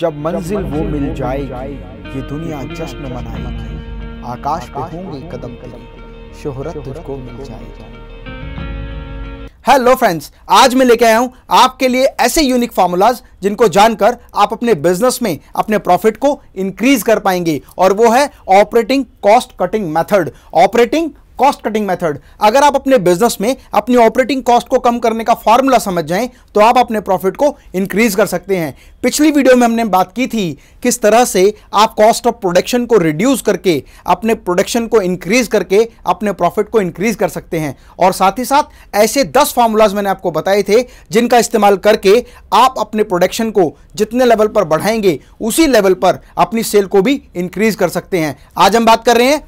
जब मंजिल वो मिल जाएगी ये दुनिया जश्न मनाएगी आकाश पे होंगे कदम तेरे शोहरत तुझको मिल जाएगी हेलो फ्रेंड्स आज मैं लेके आया हूं आपके लिए ऐसे यूनिक फार्मूलाज जिनको जानकर आप अपने बिजनेस में अपने प्रॉफिट को इंक्रीज कर पाएंगे और वो है operating cost cutting method operating cost cutting method अगर आप अपने बिजनेस में अपनी ऑपरेटिंग कॉस्ट को कम करने का फॉर्मूला समझ जाएं तो आप अपने प्रॉफिट को इंक्रीज कर सकते हैं पिछली वीडियो में हमने बात की थी किस तरह से आप कॉस्ट ऑफ प्रोडक्शन को रिड्यूस करके अपने प्रोडक्शन को इंक्रीज करके अपने प्रॉफिट को इंक्रीज कर सकते हैं और साथ ही साथ ऐसे दस फार्मूलाज मैंने आपको बताए थे जिनका इस्तेमाल करके आप अपने प्रोडक्शन को जितने लेवल पर बढ़ाएंगे उसी लेवल पर अपनी सेल को भी इंक्रीज कर सकते हैं आज हम बात कर रहे हैं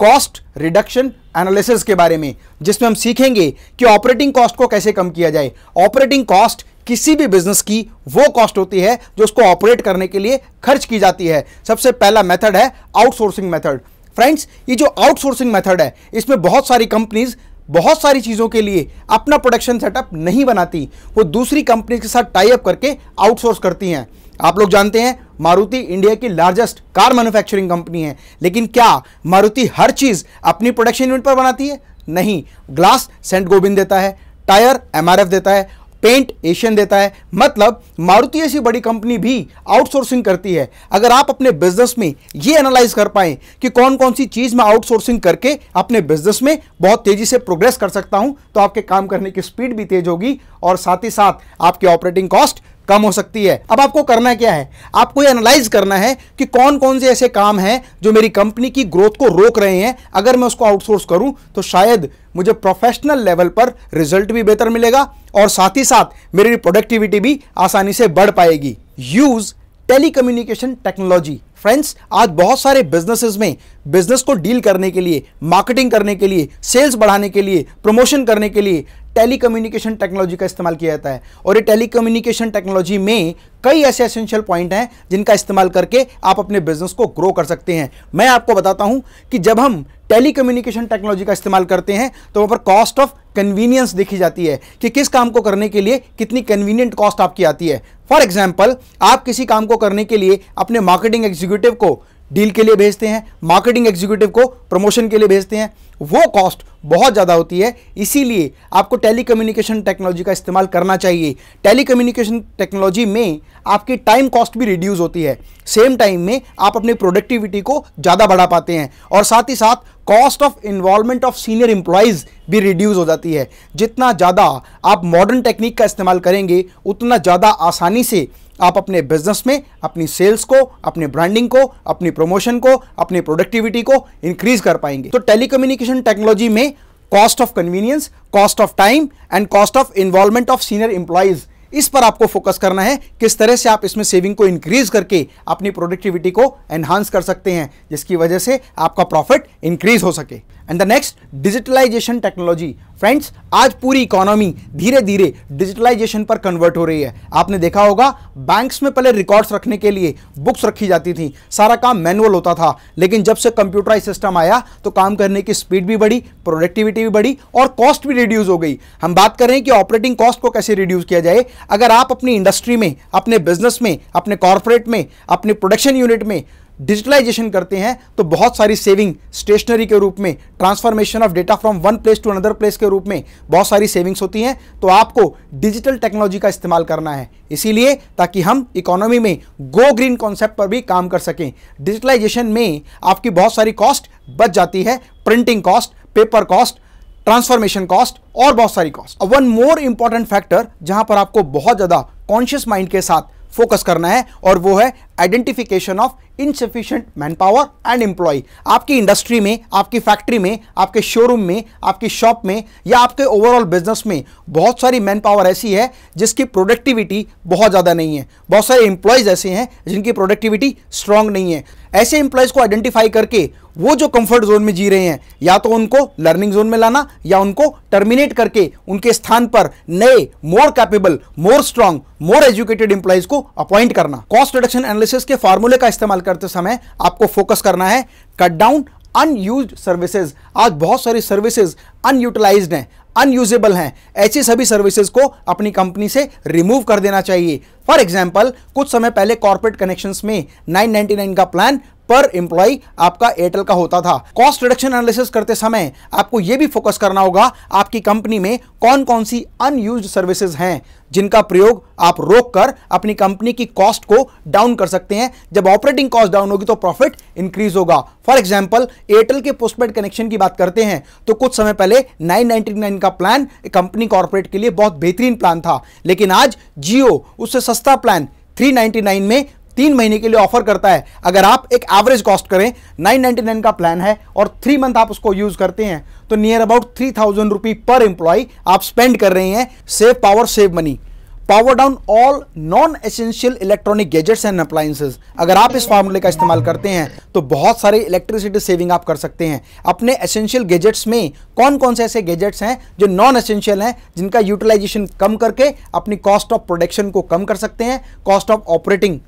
कॉस्ट रिडक्शन एनालिसिस के बारे में जिसमें हम सीखेंगे कि ऑपरेटिंग कॉस्ट को कैसे कम किया जाए ऑपरेटिंग कॉस्ट किसी भी बिजनेस की वो कॉस्ट होती है जो उसको ऑपरेट करने के लिए खर्च की जाती है सबसे पहला मेथड है आउटसोर्सिंग मेथड फ्रेंड्स ये जो आउटसोर्सिंग मेथड है इसमें बहुत सारी कंपनीज बहुत सारी चीज़ों के लिए अपना प्रोडक्शन सेटअप नहीं बनाती वो दूसरी कंपनी के साथ टाई अप करके आउटसोर्स करती हैं आप लोग जानते हैं मारुति इंडिया की लार्जेस्ट कार मैन्युफैक्चरिंग कंपनी है लेकिन क्या मारुति हर चीज़ अपनी प्रोडक्शन यूनिट पर बनाती है नहीं ग्लास सेंट गोबिंद देता है टायर एमआरएफ देता है पेंट एशियन देता है मतलब मारुति ऐसी बड़ी कंपनी भी आउटसोर्सिंग करती है अगर आप अपने बिजनेस में ये एनालाइज कर पाएं कि कौन कौन सी चीज़ मैं आउटसोर्सिंग करके अपने बिजनेस में बहुत तेज़ी से प्रोग्रेस कर सकता हूं तो आपके काम करने की स्पीड भी तेज़ होगी और साथ ही साथ आपके ऑपरेटिंग कॉस्ट कम हो सकती है अब आपको करना क्या है आपको ये एनालाइज करना है कि कौन कौन से ऐसे काम हैं जो मेरी कंपनी की ग्रोथ को रोक रहे हैं अगर मैं उसको आउटसोर्स करूं तो शायद मुझे प्रोफेशनल लेवल पर रिजल्ट भी बेहतर मिलेगा और साथ ही साथ मेरी प्रोडक्टिविटी भी आसानी से बढ़ पाएगी यूज टेलीकम्युनिकेशन टेक्नोलॉजी फ्रेंड्स आज बहुत सारे बिजनेसेस में बिजनेस को डील करने के लिए मार्केटिंग करने के लिए सेल्स बढ़ाने के लिए प्रमोशन करने के लिए टेलीकम्युनिकेशन टेक्नोलॉजी का इस्तेमाल किया जाता है और ये टेलीकम्युनिकेशन टेक्नोलॉजी में कई ऐसे एसेंशियल पॉइंट हैं जिनका इस्तेमाल करके आप अपने बिजनेस को ग्रो कर सकते हैं मैं आपको बताता हूं कि जब हम टेलीकम्युनिकेशन टेक्नोलॉजी का इस्तेमाल करते हैं तो वहाँ पर कॉस्ट ऑफ कन्वीनियंस देखी जाती है कि किस काम को करने के लिए कितनी कन्वीनियंट कॉस्ट आपकी आती है फॉर एग्जाम्पल आप किसी काम को करने के लिए अपने मार्केटिंग एग्जीक्यूटिव को डील के लिए भेजते हैं मार्केटिंग एग्जीक्यूटिव को प्रमोशन के लिए भेजते हैं वो कॉस्ट बहुत ज़्यादा होती है इसीलिए आपको टेलीकम्युनिकेशन टेक्नोलॉजी का इस्तेमाल करना चाहिए टेलीकम्युनिकेशन टेक्नोलॉजी में आपकी टाइम कॉस्ट भी रिड्यूस होती है सेम टाइम में आप अपनी प्रोडक्टिविटी को ज़्यादा बढ़ा पाते हैं और साथ ही साथ cost of involvement of senior employees भी रिड्यूस हो जाती है जितना ज़्यादा आप मॉडर्न टेक्निक का इस्तेमाल करेंगे उतना ज़्यादा आसानी से आप अपने बिजनेस में अपनी सेल्स को अपने ब्रांडिंग को अपनी प्रमोशन को अपनी प्रोडक्टिविटी को इंक्रीज कर पाएंगे तो टेलीकम्युनिकेशन टेक्नोलॉजी में cost of convenience cost of time and cost of involvement of senior employees इस पर आपको फोकस करना है किस तरह से आप इसमें सेविंग को इंक्रीज करके अपनी प्रोडक्टिविटी को एनहांस कर सकते हैं जिसकी वजह से आपका प्रॉफिट इंक्रीज हो सके and the next digitalisation technology friends आज पूरी इकोनॉमी धीरे धीरे डिजिटलाइजेशन पर कन्वर्ट हो रही है आपने देखा होगा बैंक्स में पहले रिकॉर्ड्स रखने के लिए बुक्स रखी जाती थी सारा काम मैनुअल होता था लेकिन जब से कंप्यूटराइज सिस्टम आया तो काम करने की स्पीड भी बढ़ी प्रोडक्टिविटी भी बढ़ी और कॉस्ट भी रिड्यूस हो गई हम बात कर रहे हैं कि ऑपरेटिंग कॉस्ट को कैसे रिड्यूस किया जाए अगर आप अपनी इंडस्ट्री में अपने बिजनेस में अपने कॉरपोरेट में अपने प्रोडक्शन यूनिट में डिजिटलाइजेशन करते हैं तो बहुत सारी सेविंग स्टेशनरी के रूप में transformation of data from one place to another place के रूप में बहुत सारी सेविंग्स होती हैं तो आपको डिजिटल टेक्नोलॉजी का इस्तेमाल करना है इसीलिए ताकि हम इकोनॉमी में गो ग्रीन कॉन्सेप्ट पर भी काम कर सकें डिजिटलाइजेशन में आपकी बहुत सारी कॉस्ट बच जाती है printing cost paper cost transformation cost और बहुत सारी cost one more important factor जहां पर आपको बहुत ज़्यादा कॉन्शियस माइंड के साथ फोकस करना है और वो है identification of insufficient manpower and employee आपकी इंडस्ट्री में आपकी फैक्ट्री में आपके शोरूम में आपकी शॉप में या आपके ओवरऑल बिजनेस में बहुत सारी मैन पावर ऐसी है जिसकी प्रोडक्टिविटी बहुत ज़्यादा नहीं है बहुत सारे एम्प्लॉयज़ ऐसे हैं जिनकी प्रोडक्टिविटी स्ट्रांग नहीं है ऐसे एम्प्लॉयज़ को आइडेंटिफाई करके वो जो कंफर्ट जोन में जी रहे हैं या तो उनको लर्निंग जोन में लाना या उनको टर्मिनेट करके उनके स्थान पर नए more capable more strong more educated employees को अपॉइंट करना कॉस्ट रिडक्शन एनालिसिस के फार्मूले का इस्तेमाल करते समय आपको फोकस करना है कट डाउन अनयूज सर्विसेज आज बहुत सारी सर्विसेज अनयूटिलाइज हैं अनयूजेबल हैं ऐसी सभी सर्विसेज को अपनी कंपनी से रिमूव कर देना चाहिए फॉर एग्जाम्पल कुछ समय पहले कॉर्पोरेट कनेक्शन में नाइन का प्लान पर एम्प्लॉय आपका एयरटेल का होता था कॉस्ट रिडक्शन एनालिसिस करते समय आपको यह भी फोकस करना होगा आपकी कंपनी में कौन कौन सी अनयूज सर्विसेज हैं जिनका प्रयोग आप रोक कर अपनी कंपनी की कॉस्ट को डाउन कर सकते हैं जब ऑपरेटिंग कॉस्ट डाउन होगी तो प्रॉफिट इंक्रीज होगा फॉर एग्जाम्पल एयरटेल के पोस्टपेड कनेक्शन की बात करते हैं तो कुछ समय पहले 999 का प्लान कंपनी कॉर्पोरेट के लिए बहुत बेहतरीन प्लान था लेकिन आज जियो उससे सस्ता प्लान 399 में तीन महीने के लिए ऑफर करता है अगर आप एक एवरेज कॉस्ट करें 999 का प्लान है और थ्री मंथ आप उसको यूज करते हैं तो near about three thousand rupee per employee आप स्पेंड कर रहे हैं save power save money power down all non essential electronic gadgets and appliances अगर आप इस फार्मूले का इस्तेमाल करते हैं तो बहुत सारे इलेक्ट्रिसिटी सेविंग आप कर सकते हैं अपने एसेंशियल गैजेट्स में कौन कौन से ऐसे गैजेट्स हैं जो नॉन एसेंशियल हैं जिनका यूटिलाइजेशन कम करके अपनी कॉस्ट ऑफ प्रोडक्शन को कम कर सकते हैं कॉस्ट ऑफ ऑपरेटिंग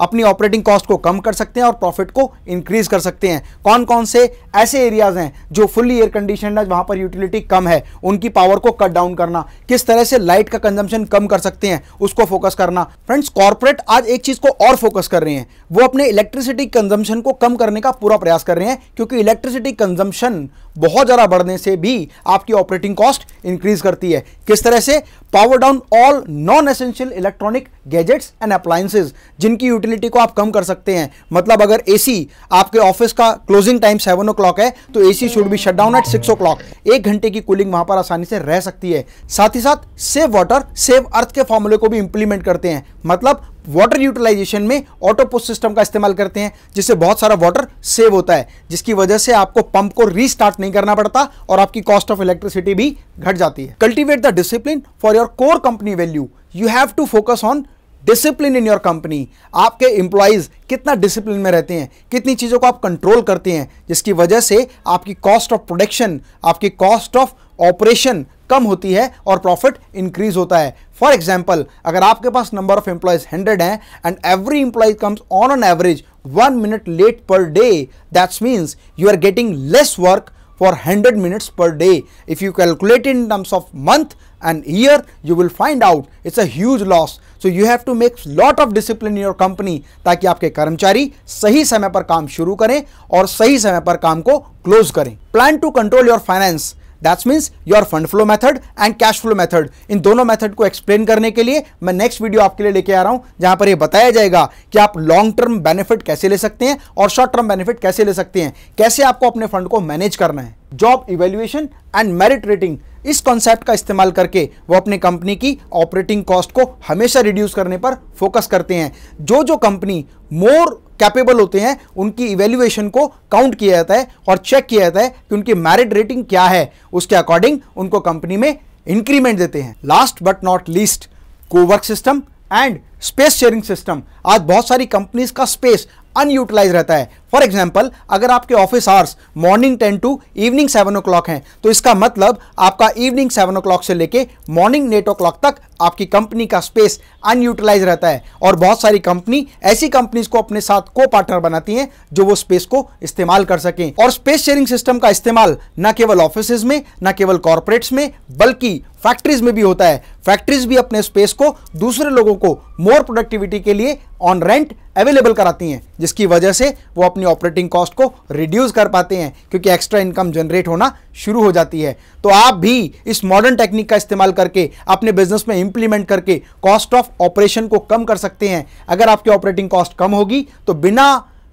अपनी ऑपरेटिंग कॉस्ट को कम कर सकते हैं और प्रॉफिट को इंक्रीज कर सकते हैं कौन कौन से ऐसे एरियाज हैं जो फुल्ली एयर कंडीशन है वहां पर यूटिलिटी कम है उनकी पावर को कट डाउन करना किस तरह से लाइट का कंजम्पशन कम कर सकते हैं उसको फोकस करना फ्रेंड्स कॉर्पोरेट आज एक चीज को और फोकस कर रहे हैं वो अपने इलेक्ट्रिसिटी कंजम्पशन को कम करने का पूरा प्रयास कर रहे हैं क्योंकि इलेक्ट्रिसिटी कंजम्पशन बहुत ज़्यादा बढ़ने से भी आपकी ऑपरेटिंग कॉस्ट इंक्रीज करती है किस तरह से power down all non essential electronic gadgets and appliances जिनकी यूटिलिटी को आप कम कर सकते हैं मतलब अगर एसी आपके ऑफिस का क्लोजिंग टाइम सेवन ओ है तो AC should be shut down at six o एक घंटे की कूलिंग वहां पर आसानी से रह सकती है साथ ही साथ सेव वाटर सेव अर्थ के फॉर्मूले को भी इंप्लीमेंट करते हैं मतलब वाटर यूटिलाइजेशन में ऑटो पुश सिस्टम का इस्तेमाल करते हैं जिससे बहुत सारा वाटर सेव होता है जिसकी वजह से आपको पंप को रीस्टार्ट नहीं करना पड़ता और आपकी कॉस्ट ऑफ इलेक्ट्रिसिटी भी घट जाती है cultivate the discipline for your core company value you have to focus on discipline in your company आपके एम्प्लॉयज़ कितना डिसिप्लिन में रहते हैं कितनी चीज़ों को आप कंट्रोल करते हैं जिसकी वजह से आपकी कॉस्ट ऑफ प्रोडक्शन आपकी कॉस्ट ऑफ ऑपरेशन कम होती है और प्रॉफिट इंक्रीज होता है फॉर एग्जाम्पल अगर आपके पास नंबर ऑफ एम्प्लॉयज हंड्रेड हैं and every employees comes on an average one minute late per day that's means you are getting less work for 100 minutes per day. If you calculate in terms of month and year, you will find out it's a huge loss. So you have to make lot of discipline in your company ताकि आपके कर्मचारी सही समय पर काम शुरू करें और सही समय पर काम को close करें. Plan to control your finance. That's means your fund flow method and cash flow method इन दोनों मेथड को एक्सप्लेन करने के लिए मैं नेक्स्ट वीडियो आपके लिए लेके आ रहा हूं जहां पर यह बताया जाएगा कि आप लॉन्ग टर्म बेनिफिट कैसे ले सकते हैं और शॉर्ट टर्म बेनिफिट कैसे ले सकते हैं कैसे आपको अपने फंड को मैनेज करना है job evaluation and merit rating इस कॉन्सेप्ट का इस्तेमाल करके वो अपने कंपनी की ऑपरेटिंग कॉस्ट को हमेशा रिड्यूस करने पर फोकस करते हैं जो जो कंपनी मोर कैपेबल होते हैं उनकी इवेल्युएशन को काउंट किया जाता है और चेक किया जाता है कि उनकी मैरिट रेटिंग क्या है उसके अकॉर्डिंग उनको कंपनी में इंक्रीमेंट देते हैं last but not least cowork system and space sharing system आज बहुत सारी कंपनीज का स्पेस अनयूटिलाइज रहता है फॉर एग्जाम्पल अगर आपके office hours morning ten to evening seven o हैं तो इसका मतलब आपका इवनिंग सेवन ओ से लेके मॉर्निंग एट ओ तक आपकी कंपनी का स्पेस अनयूटिलाइज रहता है और बहुत सारी कंपनी ऐसी कंपनीज को अपने साथ को पार्टनर बनाती हैं जो वो स्पेस को इस्तेमाल कर सकें और स्पेस शेयरिंग सिस्टम का इस्तेमाल न केवल ऑफिस में न केवल कॉरपोरेट्स में बल्कि फैक्ट्रीज में भी होता है फैक्ट्रीज भी अपने स्पेस को दूसरे लोगों को मोर प्रोडक्टिविटी के लिए ऑन रेंट अवेलेबल कराती हैं जिसकी वजह से वो अपनी अपनी ऑपरेटिंग कॉस्ट को रिड्यूस कर पाते हैं क्योंकि एक्स्ट्रा इनकम जनरेट होना शुरू हो जाती है तो आप भी इस मॉडर्न टेक्निक का इस्तेमाल करके अपने बिजनेस में इंप्लीमेंट करके कॉस्ट ऑफ ऑपरेशन को कम कर सकते हैं अगर आपकी ऑपरेटिंग कॉस्ट कम होगी तो बिना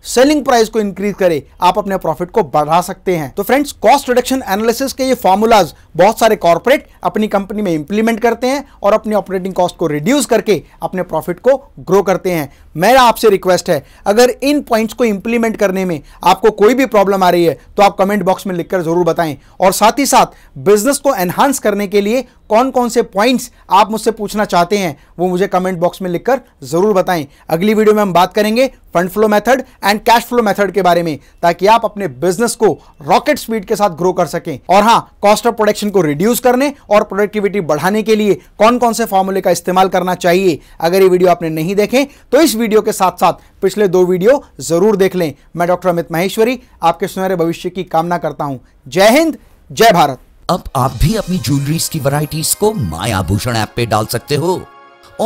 सेलिंग प्राइस को इंक्रीज करे आप अपने प्रॉफिट को बढ़ा सकते हैं तो फ्रेंड्स कॉस्ट रिडक्शन एनालिसिस के ये फॉर्मूलाज बहुत सारे कॉर्पोरेट अपनी कंपनी में इंप्लीमेंट करते हैं और अपनी ऑपरेटिंग कॉस्ट को रिड्यूस करके अपने प्रॉफिट को ग्रो करते हैं मेरा आपसे रिक्वेस्ट है अगर इन पॉइंट्स को इंप्लीमेंट करने में आपको कोई भी प्रॉब्लम आ रही है तो आप कमेंट बॉक्स में लिखकर जरूर बताएं और साथ ही साथ बिजनेस को एनहांस करने के लिए कौन कौन से पॉइंट्स आप मुझसे पूछना चाहते हैं वो मुझे कमेंट बॉक्स में लिखकर जरूर बताएं अगली वीडियो में हम बात करेंगे fund flow method and cash flow method के बारे में ताकि आप अपने बिजनेस को रॉकेट स्पीड के साथ ग्रो कर सकें और हाँ कॉस्ट ऑफ प्रोडक्शन को रिड्यूस करने और प्रोडक्टिविटी बढ़ाने के लिए कौन कौन से फॉर्मूले का इस्तेमाल करना चाहिए अगर ये वीडियो आपने नहीं देखे तो इस वीडियो के साथ साथ पिछले दो वीडियो जरूर देख लें मैं डॉक्टर अमित महेश्वरी आपके सुनहरे भविष्य की कामना करता हूं जय हिंद जय भारत अब आप भी अपनी ज्वेलरीज की वैरायटीज को मायाभूषण ऐप पे डाल सकते हो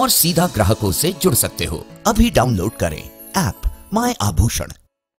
और सीधा ग्राहकों से जुड़ सकते हो अभी डाउनलोड करें ऐप my abhushan